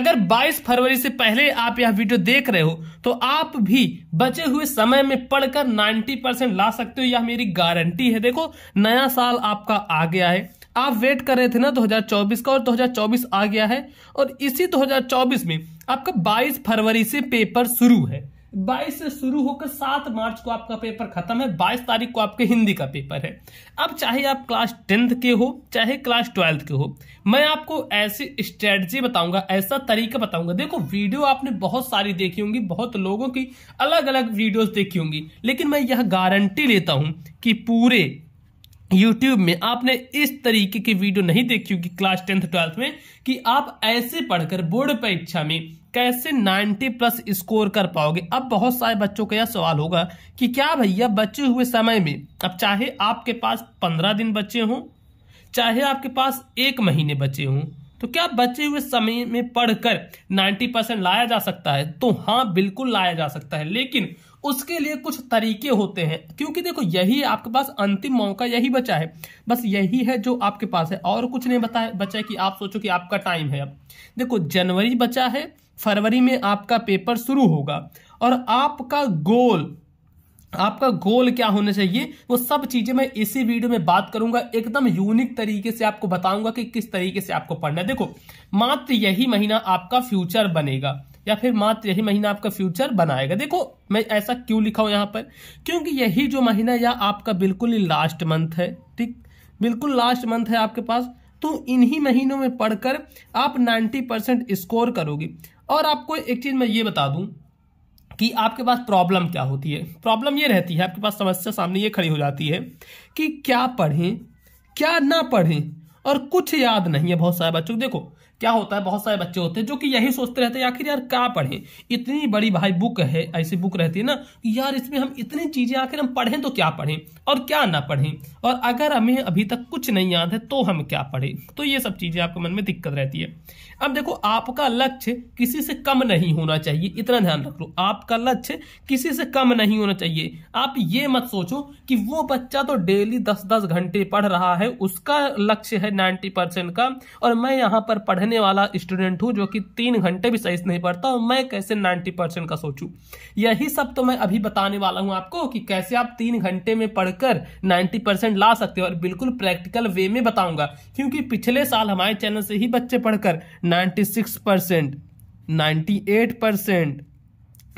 अगर 22 फरवरी से पहले आप यह वीडियो देख रहे हो तो आप भी बचे हुए समय में पढ़कर 90 परसेंट ला सकते हो यह मेरी गारंटी है देखो नया साल आपका आ गया है आप वेट कर रहे थे ना 2024 का और 2024 आ गया है और इसी 2024 में आपका 22 फरवरी से पेपर शुरू है 22 से शुरू होकर 7 मार्च को आपका पेपर खत्म है 22 तारीख को आपके हिंदी का पेपर है अब चाहे आप क्लास टेंथ के हो चाहे क्लास ट्वेल्थ के हो मैं आपको ऐसी स्ट्रेटजी बताऊंगा ऐसा तरीका बताऊंगा देखो वीडियो आपने बहुत सारी देखी होंगी बहुत लोगों की अलग अलग वीडियोस देखी होंगी लेकिन मैं यह गारंटी लेता हूं कि पूरे यूट्यूब में आपने इस तरीके की वीडियो नहीं देखी होगी क्लास टेंथ ट्वेल्थ में कि आप ऐसे पढ़कर बोर्ड परीक्षा में कैसे 90 प्लस स्कोर कर पाओगे अब बहुत सारे बच्चों का यह सवाल होगा कि क्या भैया बचे हुए समय में अब चाहे आपके पास 15 दिन बचे हों चाहे आपके पास एक महीने बचे हों तो क्या बचे हुए समय में पढ़कर 90 परसेंट लाया जा सकता है तो हाँ बिल्कुल लाया जा सकता है लेकिन उसके लिए कुछ तरीके होते हैं क्योंकि देखो यही आपके पास अंतिम मौका यही बचा है बस यही है जो आपके पास है और कुछ नहीं बताया बचा कि आप सोचो कि आपका टाइम है अब देखो जनवरी बचा है फरवरी में आपका पेपर शुरू होगा और आपका गोल आपका गोल क्या होना चाहिए वो सब चीजें मैं इसी वीडियो में बात करूंगा एकदम यूनिक तरीके से आपको बताऊंगा कि किस तरीके से आपको पढ़ना है देखो मात्र यही महीना आपका फ्यूचर बनेगा या फिर मात्र यही महीना आपका फ्यूचर बनाएगा देखो मैं ऐसा क्यों लिखा हूं यहां पर क्योंकि यही जो महीना या आपका बिल्कुल ही लास्ट मंथ है ठीक बिल्कुल लास्ट मंथ है आपके पास तो इन्हीं महीनों में पढ़कर आप 90 परसेंट स्कोर करोगे और आपको एक चीज़ मैं ये बता दूं कि आपके पास प्रॉब्लम क्या होती है प्रॉब्लम ये रहती है आपके पास समस्या सामने ये खड़ी हो जाती है कि क्या पढ़ें क्या ना पढ़ें और कुछ याद नहीं है बहुत सारे बच्चों देखो क्या होता है बहुत सारे बच्चे होते हैं जो कि यही सोचते रहते हैं आखिर यार क्या पढ़े इतनी बड़ी भाई बुक है ऐसी बुक रहती है ना कि यार इसमें हम इतनी चीज़ें आखिर हम पढ़ें तो क्या पढ़ें और क्या ना पढ़ें और अगर हमें अभी तक कुछ नहीं याद है तो हम क्या पढ़ें तो ये सब चीज़ें आपके मन में दिक्कत रहती है अब देखो आपका लक्ष्य किसी से कम नहीं होना चाहिए इतना ध्यान रख लो आपका लक्ष्य किसी से कम नहीं होना चाहिए आप ये मत सोचो कि वो बच्चा तो डेली दस दस घंटे पढ़ रहा है उसका लक्ष्य है नाइन्टी परसेंट का और मैं यहाँ पर पढ़ने पढ़ने वाला स्टूडेंट हूँ जो कि तीन घंटे भी सही से नहीं पढ़ता और मैं कैसे नाइन्टी परसेंट का सोचूं यही सब तो मैं अभी बताने वाला हूँ आपको कि कैसे आप तीन घंटे में पढ़कर नाइन्टी परसेंट ला सकते हो और बिल्कुल प्रैक्टिकल वे में बताऊंगा क्योंकि पिछले साल हमारे चैनल से ही बच्चे पढ़कर ninety six percent ninety eight percent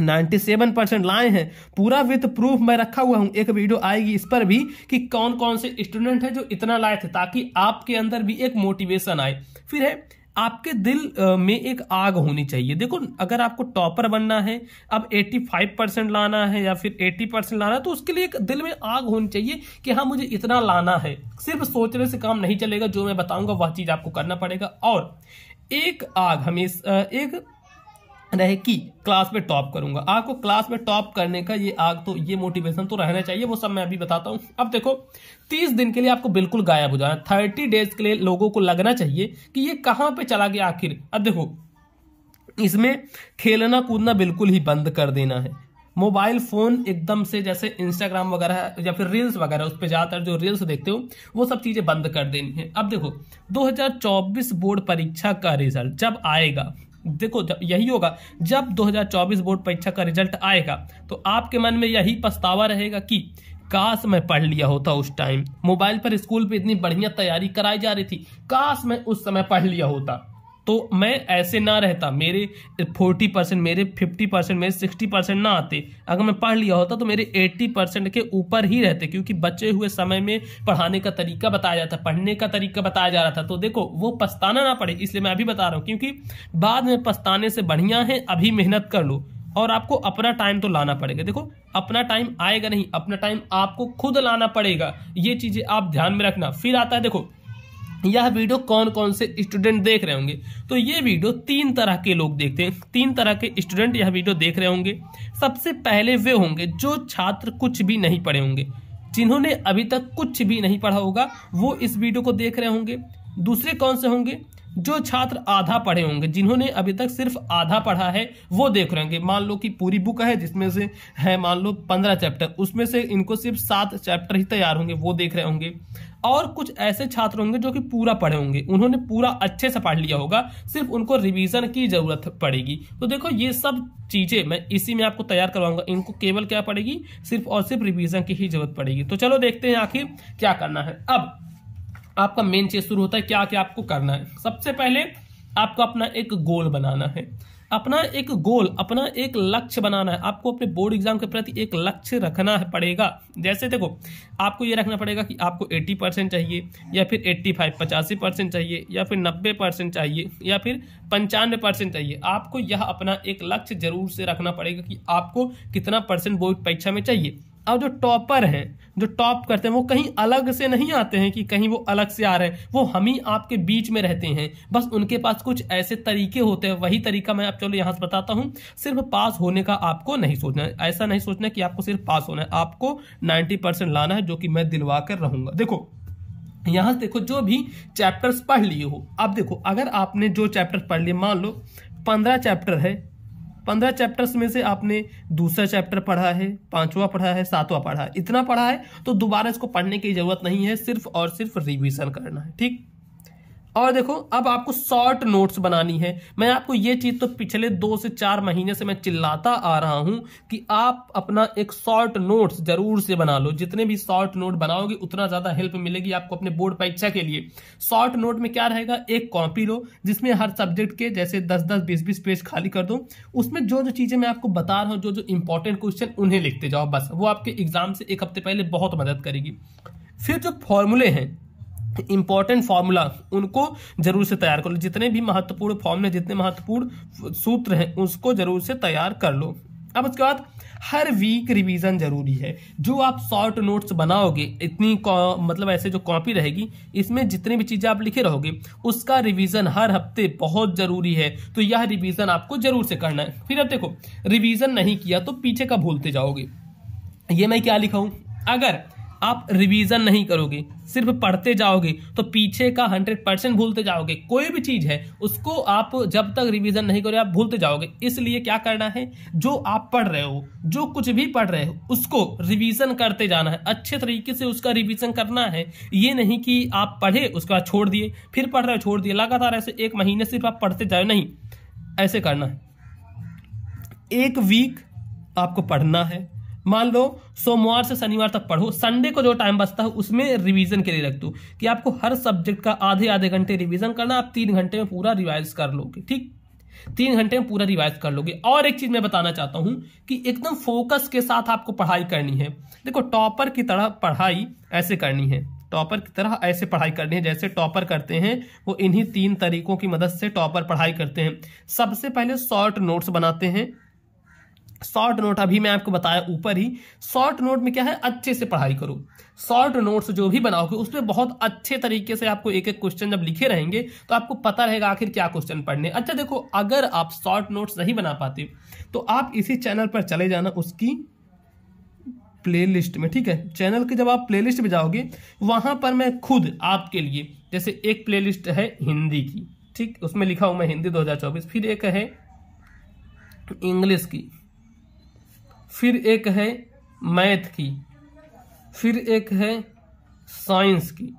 97 percent लाए हैं पूरा विथ प्रूफ मैं रखा हुआ हूं एक वीडियो आएगी इस पर भी कि कौन कौन से स्टूडेंट हैं जो इतना लाए थे ताकि आपके अंदर भी एक मोटिवेशन आए फिर है आपके दिल में एक आग होनी चाहिए देखो अगर आपको टॉपर बनना है अब 85 परसेंट लाना है या फिर 80 परसेंट लाना है तो उसके लिए एक दिल में आग होनी चाहिए कि हाँ मुझे इतना लाना है सिर्फ सोचने से काम नहीं चलेगा जो मैं बताऊंगा वह चीज़ आपको करना पड़ेगा और एक आग हमेशा एक रहे कि क्लास में टॉप करूंगा आपको क्लास में टॉप करने का ये आग तो ये मोटिवेशन तो रहना चाहिए वो सब मैं अभी बताता हूँ अब देखो तीस दिन के लिए आपको बिल्कुल गायब हो जाना थर्टी डेज के लिए लोगों को लगना चाहिए कि ये कहाँ पे चला गया आखिर अब देखो इसमें खेलना कूदना बिल्कुल ही बंद कर देना है मोबाइल फ़ोन एकदम से जैसे इंस्टाग्राम वगैरह या फिर रील्स वगैरह उस पर ज़्यादातर जो रील्स देखते हो वो सब चीज़ें बंद कर देनी है अब देखो 2024 बोर्ड परीक्षा का रिजल्ट जब आएगा देखो यही होगा जब 2024 बोर्ड परीक्षा का रिजल्ट आएगा तो आपके मन में यही पछतावा रहेगा कि काश मैं पढ़ लिया होता उस टाइम मोबाइल पर स्कूल पे इतनी बढ़िया तैयारी कराई जा रही थी काश मैं उस समय पढ़ लिया होता तो मैं ऐसे ना रहता मेरे फोर्टी परसेंट मेरे फिफ्टी परसेंट मेरे सिक्सटी परसेंट ना आते अगर मैं पढ़ लिया होता तो मेरे एट्टी परसेंट के ऊपर ही रहते क्योंकि बचे हुए समय में पढ़ाने का तरीका बताया जाता पढ़ने का तरीका बताया जा रहा था तो देखो वो पछताना ना पड़े इसलिए मैं अभी बता रहा हूँ क्योंकि बाद में पछताने से बढ़िया है अभी मेहनत कर लो और आपको अपना टाइम तो लाना पड़ेगा देखो अपना टाइम आएगा नहीं अपना टाइम आपको खुद लाना पड़ेगा ये चीज़ें आप ध्यान में रखना फिर आता है देखो यह वीडियो कौन कौन से स्टूडेंट देख रहे होंगे तो ये वीडियो तीन तरह के लोग देखते हैं तीन तरह के स्टूडेंट यह वीडियो देख रहे होंगे सबसे पहले वे होंगे जो छात्र कुछ भी नहीं पढ़े होंगे जिन्होंने अभी तक कुछ भी नहीं पढ़ा होगा वो इस वीडियो को देख रहे होंगे दूसरे कौन से होंगे जो छात्र आधा पढ़े होंगे जिन्होंने अभी तक सिर्फ आधा पढ़ा है वो देख रहे होंगे मान लो कि पूरी बुक है जिसमें से है मान लो पंद्रह चैप्टर उसमें से इनको सिर्फ सात चैप्टर ही तैयार होंगे वो देख रहे होंगे और कुछ ऐसे छात्र होंगे जो कि पूरा पढ़े होंगे उन्होंने पूरा अच्छे से पढ़ लिया होगा सिर्फ उनको रिवीजन की जरूरत पड़ेगी तो देखो ये सब चीज़ें मैं इसी में आपको तैयार करवाऊंगा इनको केवल क्या पड़ेगी सिर्फ और सिर्फ रिवीजन की ही जरूरत पड़ेगी तो चलो देखते हैं आखिर क्या करना है अब आपका मेन चीज शुरू होता है क्या क्या आपको करना है सबसे पहले आपको अपना एक गोल बनाना है अपना एक गोल अपना एक लक्ष्य बनाना है आपको अपने बोर्ड एग्जाम के प्रति एक लक्ष्य रखना है पड़ेगा जैसे देखो आपको ये रखना पड़ेगा कि आपको 80 परसेंट चाहिए या फिर 85 फाइव पचासी परसेंट चाहिए या फिर 90 परसेंट चाहिए या फिर पंचानवे परसेंट चाहिए आपको यह अपना एक लक्ष्य जरूर से रखना पड़ेगा कि आपको कितना परसेंट बोर्ड परीक्षा में चाहिए अब जो टॉपर है जो टॉप करते हैं वो कहीं अलग से नहीं आते हैं कि कहीं वो अलग से आ रहे हैं वो हम ही आपके बीच में रहते हैं बस उनके पास कुछ ऐसे तरीके होते हैं वही तरीका मैं आप चलो यहां से बताता हूँ सिर्फ पास होने का आपको नहीं सोचना है ऐसा नहीं सोचना कि आपको सिर्फ पास होना है आपको नाइन्टी परसेंट लाना है जो कि मैं दिलवा कर रहूंगा देखो यहां देखो जो भी चैप्टर्स पढ़ लिए हो अब देखो अगर आपने जो चैप्टर पढ़ लिए मान लो पंद्रह चैप्टर है पंद्रह चैप्टर्स में से आपने दूसरा चैप्टर पढ़ा है पांचवा पढ़ा है सातवां पढ़ा है इतना पढ़ा है तो दोबारा इसको पढ़ने की जरूरत नहीं है सिर्फ और सिर्फ रिविजन करना है ठीक और देखो अब आपको शॉर्ट नोट्स बनानी है मैं आपको ये चीज़ तो पिछले दो से चार महीने से मैं चिल्लाता आ रहा हूं कि आप अपना एक शॉर्ट नोट्स जरूर से बना लो जितने भी शॉर्ट नोट बनाओगे उतना ज़्यादा हेल्प मिलेगी आपको अपने बोर्ड परीक्षा के लिए शॉर्ट नोट में क्या रहेगा एक कॉपी लो जिसमें हर सब्जेक्ट के जैसे दस दस बीस बीस पेज खाली कर दो उसमें जो जो चीज़ें मैं आपको बता रहा हूँ जो जो इंपॉर्टेंट क्वेश्चन उन्हें लिखते जाओ बस वो आपके एग्जाम से एक हफ्ते पहले बहुत मदद करेगी फिर जो फॉर्मूले हैं इंपॉर्टेंट फॉर्मूला उनको जरूर से तैयार कर लो जितने भी महत्वपूर्ण फॉर्मूले जितने महत्वपूर्ण सूत्र हैं उसको जरूर से तैयार कर लो अब उसके बाद हर वीक रिवीजन जरूरी है जो आप शॉर्ट नोट्स बनाओगे इतनी मतलब ऐसे जो कॉपी रहेगी इसमें जितनी भी चीज़ें आप लिखे रहोगे उसका रिवीजन हर हफ्ते बहुत ज़रूरी है तो यह रिवीजन आपको ज़रूर से करना है फिर अब देखो रिवीजन नहीं किया तो पीछे का भूलते जाओगे ये मैं क्या लिखा अगर आप रिवीजन नहीं करोगे सिर्फ पढ़ते जाओगे तो पीछे का हंड्रेड परसेंट भूलते जाओगे कोई भी चीज़ है उसको आप जब तक रिवीजन नहीं करोगे आप भूलते जाओगे इसलिए क्या करना है जो आप पढ़ रहे हो जो कुछ भी पढ़ रहे हो उसको रिवीजन करते जाना है अच्छे तरीके से उसका रिवीजन करना है ये नहीं कि आप पढ़े उसके बाद छोड़ दिए फिर पढ़ रहे हो छोड़ दिए लगातार ऐसे एक महीने सिर्फ आप पढ़ते जाओ नहीं ऐसे करना है एक वीक आपको पढ़ना है मान लो सोमवार से शनिवार तक पढ़ो संडे को जो टाइम बचता है उसमें रिवीजन के लिए रख दो कि आपको हर सब्जेक्ट का आधे आधे घंटे रिवीजन करना आप तीन घंटे में पूरा रिवाइज कर लोगे ठीक तीन घंटे में पूरा रिवाइज कर लोगे और एक चीज मैं बताना चाहता हूं कि एकदम फोकस के साथ आपको पढ़ाई करनी है देखो टॉपर की तरह पढ़ाई ऐसे करनी है टॉपर की तरह ऐसे पढ़ाई करनी है जैसे टॉपर करते हैं वो इन्हीं तीन तरीकों की मदद से टॉपर पढ़ाई करते हैं सबसे पहले शॉर्ट नोट्स बनाते हैं शॉर्ट नोट अभी मैं आपको बताया ऊपर ही शॉर्ट नोट में क्या है अच्छे से पढ़ाई करो शॉर्ट नोट्स जो भी बनाओगे उसमें बहुत अच्छे तरीके से आपको एक एक क्वेश्चन जब लिखे रहेंगे तो आपको पता रहेगा आखिर क्या क्वेश्चन पढ़ने अच्छा देखो अगर आप शॉर्ट नोट्स नहीं बना पाते तो आप इसी चैनल पर चले जाना उसकी प्ले में ठीक है चैनल के जब आप प्ले में जाओगे वहां पर मैं खुद आपके लिए जैसे एक प्ले है हिंदी की ठीक उसमें लिखा हूं मैं हिंदी दो फिर एक है इंग्लिश की फिर एक है मैथ की फिर एक है साइंस की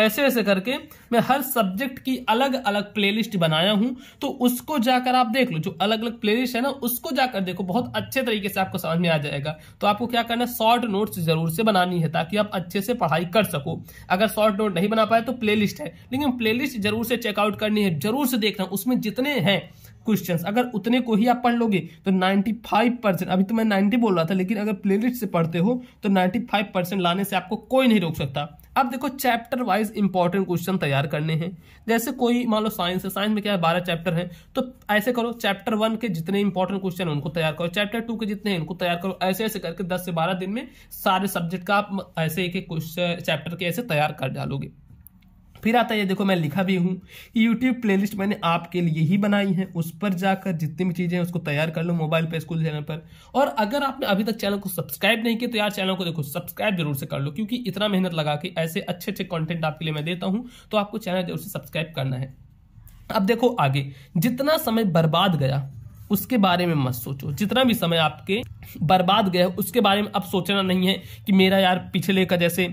ऐसे ऐसे करके मैं हर सब्जेक्ट की अलग अलग प्लेलिस्ट बनाया हूं तो उसको जाकर आप देख लो जो अलग अलग प्लेलिस्ट है ना उसको जाकर देखो बहुत अच्छे तरीके से आपको समझ में आ जाएगा तो आपको क्या करना है शॉर्ट नोट्स जरूर से बनानी है ताकि आप अच्छे से पढ़ाई कर सको अगर शॉर्ट नोट नहीं बना पाए तो प्ले है लेकिन प्ले जरूर से चेकआउट करनी है जरूर से देखना उसमें जितने हैं क्वेश्चंस अगर उतने को ही आप पढ़ लोगे तो 95 परसेंट अभी तो मैं 90 बोल रहा था लेकिन अगर प्लेलिस्ट से पढ़ते हो तो 95 परसेंट लाने से आपको कोई नहीं रोक सकता अब देखो चैप्टर वाइज इंपॉर्टेंट क्वेश्चन तैयार करने हैं जैसे कोई मान लो साइंस है साइंस में क्या है बारह चैप्टर है तो ऐसे करो चैप्टर वन के जितने इंपॉर्टेंट क्वेश्चन उनको तैयार करो चैप्टर टू के जितने उनको तैयार करो ऐसे ऐसे करके दस से बारह दिन में सारे सब्जेक्ट का आप ऐसे एक एक चैप्टर के ऐसे तैयार कर डालोगे फिर आता है देखो मैं लिखा भी हूँ कि यूट्यूब प्लेलिस्ट मैंने आपके लिए ही बनाई है उस पर जाकर जितनी भी चीज़ें हैं उसको तैयार कर लो मोबाइल पे स्कूल चैनल पर और अगर आपने अभी तक चैनल को सब्सक्राइब नहीं किया तो यार चैनल को देखो सब्सक्राइब जरूर से कर लो क्योंकि इतना मेहनत लगा के ऐसे अच्छे अच्छे कॉन्टेंट आपके लिए मैं देता हूँ तो आपको चैनल जरूर से सब्सक्राइब करना है अब देखो आगे जितना समय बर्बाद गया उसके बारे में मत सोचो जितना भी समय आपके बर्बाद गया उसके बारे में अब सोचना नहीं है कि मेरा यार पिछले का जैसे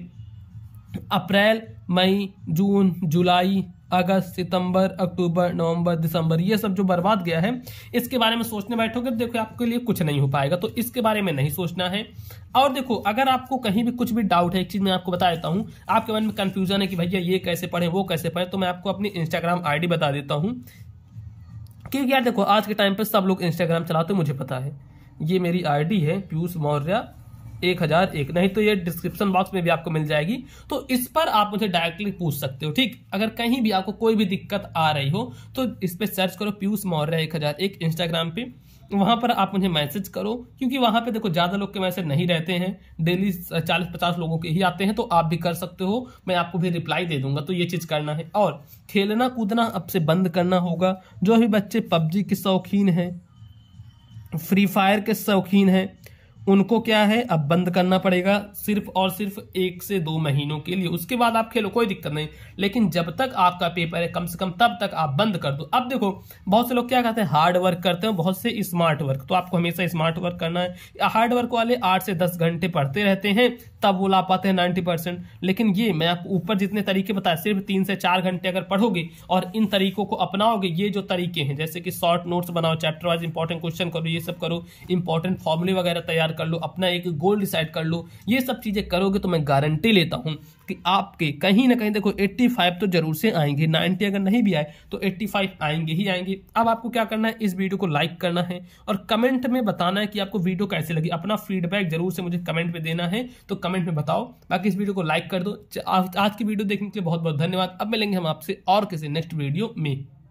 अप्रैल मई जून जुलाई अगस्त सितंबर अक्टूबर नवंबर दिसंबर ये सब जो बर्बाद गया है इसके बारे में सोचने बैठोगे तो देखो आपके लिए कुछ नहीं हो पाएगा तो इसके बारे में नहीं सोचना है और देखो अगर आपको कहीं भी कुछ भी डाउट है एक चीज मैं आपको बता देता हूँ आपके मन में कंफ्यूजन है कि भैया ये कैसे पढ़े वो कैसे पढ़े तो मैं आपको अपनी इंस्टाग्राम आई बता देता हूँ क्योंकि यार देखो आज के टाइम पर सब लोग इंस्टाग्राम चलाते मुझे पता है ये मेरी आई है पीयूष मौर्य एक हजार एक नहीं तो ये डिस्क्रिप्शन बॉक्स में भी आपको मिल जाएगी तो इस पर आप मुझे डायरेक्टली पूछ सकते हो ठीक अगर कहीं भी आपको कोई भी दिक्कत आ रही हो तो इस पर सर्च करो पीयूष मौर्य एक हजार एक इंस्टाग्राम पे वहां पर आप मुझे मैसेज करो क्योंकि वहां पे देखो ज़्यादा लोग के मैसेज नहीं रहते हैं डेली चालीस पचास लोगों के ही आते हैं तो आप भी कर सकते हो मैं आपको भी रिप्लाई दे दूंगा तो ये चीज़ करना है और खेलना कूदना अब से बंद करना होगा जो भी बच्चे पबजी के शौकीन हैं फ्री फायर के शौकीन हैं उनको क्या है अब बंद करना पड़ेगा सिर्फ और सिर्फ एक से दो महीनों के लिए उसके बाद आप खेलो कोई दिक्कत नहीं लेकिन जब तक आपका पेपर है कम से कम तब तक आप बंद कर दो अब देखो बहुत से लोग क्या कहते हैं हार्ड वर्क करते हैं बहुत से स्मार्ट वर्क तो आपको हमेशा स्मार्ट वर्क करना है हार्ड वर्क वाले आठ से दस घंटे पढ़ते रहते हैं तब वो ला पाते हैं नाइन्टी परसेंट लेकिन ये मैं आपको ऊपर जितने तरीके बताए सिर्फ तीन से चार घंटे अगर पढ़ोगे और इन तरीकों को अपनाओगे ये जो तरीके हैं जैसे कि शॉर्ट नोट्स बनाओ चैप्टर वाइज इंपॉर्टेंट क्वेश्चन करो ये सब करो इंपॉर्टेंट फॉर्मुले वगैरह तैयार कर लो अपना एक गोल डिसाइड कर लो ये सब चीज़ें करोगे तो मैं गारंटी लेता हूँ कि आपके कहीं ना कहीं देखो 85 तो जरूर से आएंगे 90 अगर नहीं भी आए तो 85 आएंगे ही आएंगे अब आपको क्या करना है इस वीडियो को लाइक करना है और कमेंट में बताना है कि आपको वीडियो कैसे लगी अपना फीडबैक जरूर से मुझे कमेंट में देना है तो कमेंट कमेंट में बताओ बाकी इस वीडियो को लाइक कर दो आज की वीडियो देखने के लिए बहुत बहुत धन्यवाद अब मिलेंगे हम आपसे और किसी नेक्स्ट वीडियो में